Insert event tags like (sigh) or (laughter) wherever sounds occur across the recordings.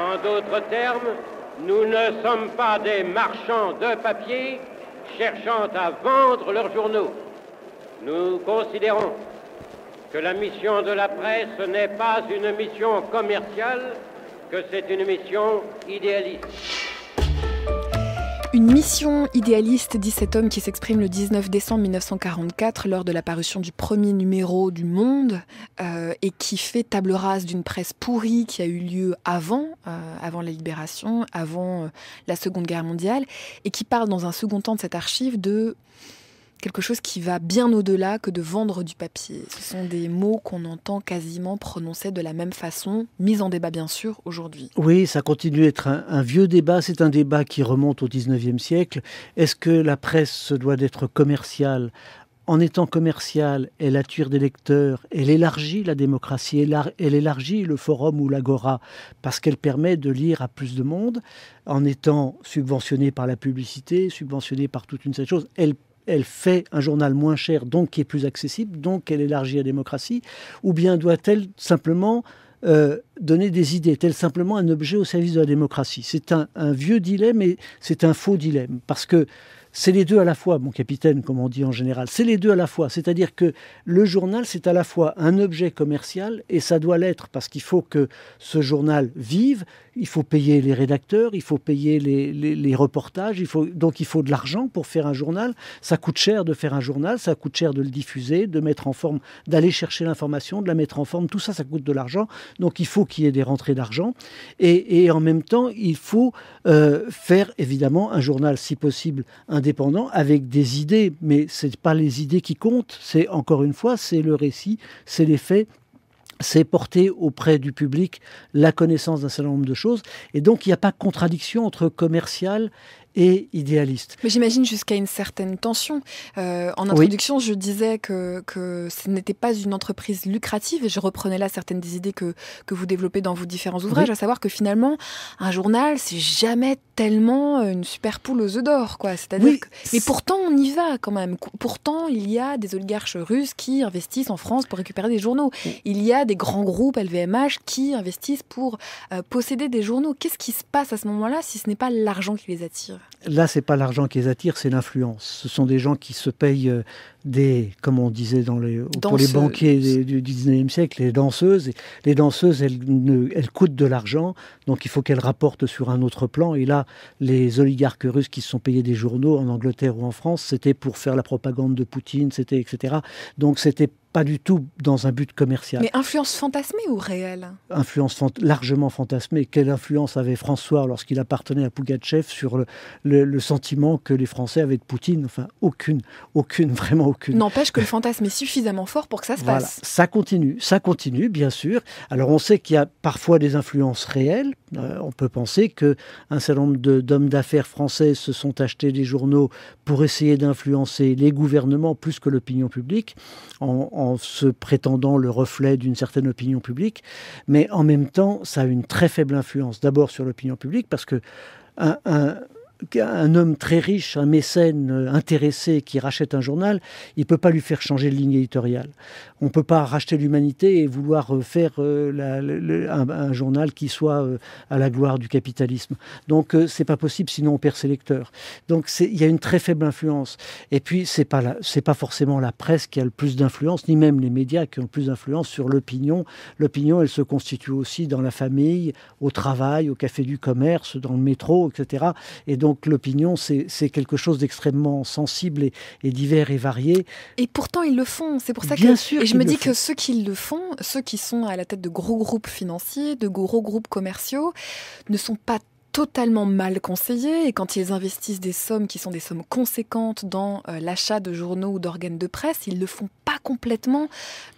En d'autres termes, nous ne sommes pas des marchands de papier cherchant à vendre leurs journaux. Nous considérons que la mission de la presse n'est pas une mission commerciale, que c'est une mission idéaliste. Une mission idéaliste, dit cet homme qui s'exprime le 19 décembre 1944 lors de la parution du premier numéro du Monde euh, et qui fait table rase d'une presse pourrie qui a eu lieu avant, euh, avant la libération, avant euh, la Seconde Guerre mondiale, et qui parle dans un second temps de cette archive de quelque chose qui va bien au-delà que de vendre du papier. Ce sont des mots qu'on entend quasiment prononcer de la même façon, mis en débat bien sûr aujourd'hui. Oui, ça continue d'être un, un, vieux débat, c'est un débat qui remonte au 19e siècle. Est-ce que la presse doit d'être commerciale en étant commerciale, elle attire des lecteurs, elle élargit la démocratie, elle élargit le forum ou l'agora, parce qu'elle permet de lire à plus de monde. En étant subventionnée par la publicité, subventionnée par toute une série de choses, elle elle fait un journal moins cher, donc qui est plus accessible, donc elle élargit la démocratie, ou bien doit-elle simplement euh, donner des idées Est-elle simplement un objet au service de la démocratie C'est un, un, vieux dilemme et c'est un faux dilemme, parce que c'est les deux à la fois, mon capitaine, comme on dit en général. C'est les deux à la fois. C'est-à-dire que le journal, c'est à la fois un objet commercial, et ça doit l'être, parce qu'il faut que ce journal vive, il faut payer les rédacteurs, il faut payer les, reportages, il faut, donc il faut de l'argent pour faire un journal. Ça coûte cher de faire un journal, ça coûte cher de le diffuser, de mettre en forme, d'aller chercher l'information, de la mettre en forme, tout ça, ça coûte de l'argent. Donc il faut qu'il y ait des rentrées d'argent. Et, en même temps, il faut euh, faire évidemment un journal, si possible, un indépendant avec des idées, mais ce n'est pas les idées qui comptent, c'est encore une fois, c'est le récit, c'est les faits, c'est porter auprès du public la connaissance d'un certain nombre de choses. Et donc, il n'y a pas de contradiction entre commercial et idéaliste. Mais j'imagine jusqu'à une certaine tension. Euh, en introduction, je disais que, ce n'était pas une entreprise lucrative et je reprenais là certaines des idées que, que vous développez dans vos différents ouvrages, à savoir que finalement, un journal, c'est jamais tellement euh, une super poule aux œufs d'or, quoi. C'est-à-dire Mais pourtant, on y va quand même. Pourtant, il y a des oligarches russes qui investissent en France pour récupérer des journaux. Il y a des grands groupes LVMH qui investissent pour euh, posséder des journaux. Qu'est-ce qui se passe à ce moment-là si ce n'est pas l'argent qui les attire là, c'est pas l'argent qui les attire, c'est l'influence. Ce sont des gens qui se payent euh, des, comme on disait dans les, pour les banquiers du 19e siècle, les danseuses. les danseuses, elles, elles coûtent de l'argent, donc il faut qu'elles rapportent sur un autre plan. Et là, les oligarques russes qui se sont payés des journaux en Angleterre ou en France, c'était pour faire la propagande de Poutine, c'était etc. Donc c'était pas du tout dans un but commercial. Mais influence fantasmée ou réelle Influence largement fantasmée. Quelle influence avait François lorsqu'il appartenait à Pougatchev sur le, sentiment que les Français avaient de Poutine Enfin, aucune, aucune, (laughs) vraiment aucune. N'empêche que le fantasme est suffisamment fort pour que ça se passe. Ça continue, ça continue, bien sûr. Alors on sait qu'il y a parfois des influences réelles, euh, on peut penser que un certain nombre d'hommes d'affaires français se sont achetés des journaux pour essayer d'influencer les gouvernements plus que l'opinion publique, en, se prétendant le reflet d'une certaine opinion publique. Mais en même temps, ça a une très faible influence, d'abord sur l'opinion publique, parce que un un homme très riche, un mécène euh, intéressé qui rachète un journal, il ne peut pas lui faire changer de ligne éditoriale. On ne peut pas racheter l'humanité et vouloir euh, faire euh, un, journal qui soit à la gloire du capitalisme. Donc c'est pas possible, sinon on perd ses lecteurs. Donc il y a une très faible influence. Et puis c'est pas c'est pas forcément la presse qui a le plus d'influence, ni même les médias qui ont le plus d'influence sur l'opinion. L'opinion, elle se constitue aussi dans la famille, au travail, au café du commerce, dans le métro, etc. Et donc donc l'opinion, c'est quelque chose d'extrêmement sensible et, divers et varié. Et pourtant, ils le font. C'est pour ça Bien que. Sûr et je me dis que ceux qui le font, ceux qui sont à la tête de gros groupes financiers, de gros groupes commerciaux, ne sont pas totalement mal conseillés et quand ils investissent des sommes qui sont des sommes conséquentes dans euh, l'achat de journaux ou d'organes de presse, ils le font pas complètement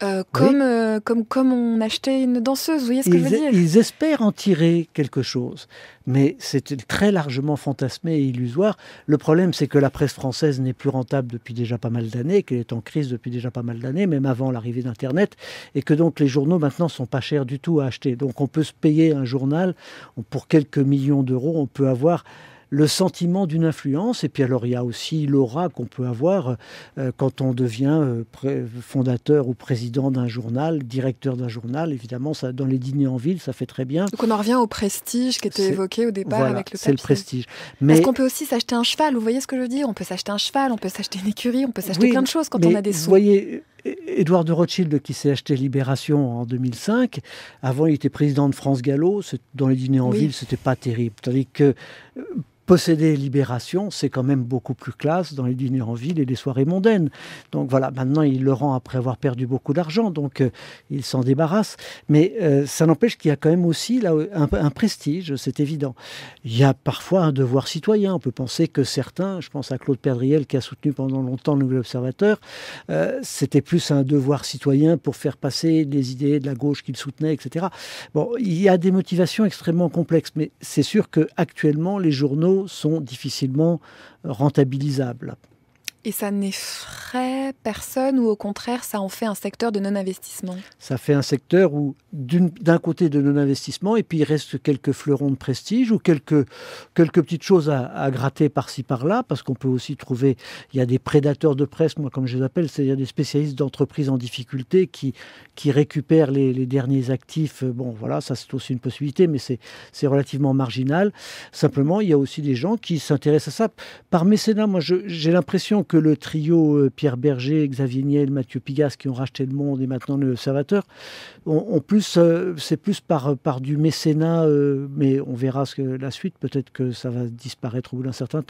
euh, comme, euh, comme, comme on achetait une danseuse. Vous voyez ce que ils, je veux e-, dire Ils espèrent en tirer quelque chose, mais c'est très largement fantasmé et illusoire. Le problème, c'est que la presse française n'est plus rentable depuis déjà pas mal d'années, qu'elle est en crise depuis déjà pas mal d'années, même avant l'arrivée d'Internet, et que donc les journaux maintenant sont pas chers du tout à acheter. Donc on peut se payer un journal pour quelques millions de on peut avoir le sentiment d'une influence. Et puis alors, il y a aussi l'aura qu'on peut avoir euh, quand on devient euh, fondateur ou président d'un journal, directeur d'un journal. Évidemment, ça, dans les dîners en ville, ça fait très bien. Donc on en revient au prestige qui était évoqué au départ avec le C'est le prestige. Mais... Est-ce qu'on peut aussi s'acheter un cheval Vous voyez ce que je veux dire On peut s'acheter un cheval, on peut s'acheter une écurie, on peut s'acheter plein de choses quand on a des sous. Édouard de Rothschild, qui s'est acheté Libération en 2005, avant il était président de France Gallo, dans les dîners en ville, c'était pas terrible. Tandis que euh, posséder Libération, c'est quand même beaucoup plus classe dans les dîners en ville et les soirées mondaines. Donc voilà, maintenant il le rend après avoir perdu beaucoup d'argent, donc euh, il s'en débarrasse. Mais euh, ça n'empêche qu'il y a quand même aussi là, un, prestige, c'est évident. Il y a parfois un devoir citoyen. On peut penser que certains, je pense à Claude Perdriel qui a soutenu pendant longtemps le Nouvel Observateur, euh, c'était plus un devoir citoyen pour faire passer les idées de la gauche qu'il soutenait, etc. Bon, il y a des motivations extrêmement complexes, mais c'est sûr qu'actuellement les journaux sont difficilement euh, rentabilisables. Et ça n'effraie personne ou au contraire, ça en fait un secteur de non-investissement Ça fait un secteur où, d'un côté, de non-investissement, et puis il reste quelques fleurons de prestige ou quelques, quelques petites choses à, gratter par-ci par-là, parce qu'on peut aussi trouver, il y a des prédateurs de presse, moi comme je les appelle, c'est-à-dire des spécialistes d'entreprises en difficulté qui, qui récupèrent les, les derniers actifs. Bon, voilà, ça c'est aussi une possibilité, mais c'est relativement marginal. Simplement, il y a aussi des gens qui s'intéressent à ça. Par mécénat, moi j'ai l'impression que que le trio euh, Pierre Berger, Xavier Niel, Mathieu Pigas qui ont racheté Le Monde et maintenant Le Servateur. En plus, euh, c'est plus par, par du mécénat, euh, mais on verra ce que, la suite. Peut-être que ça va disparaître au bout d'un certain temps.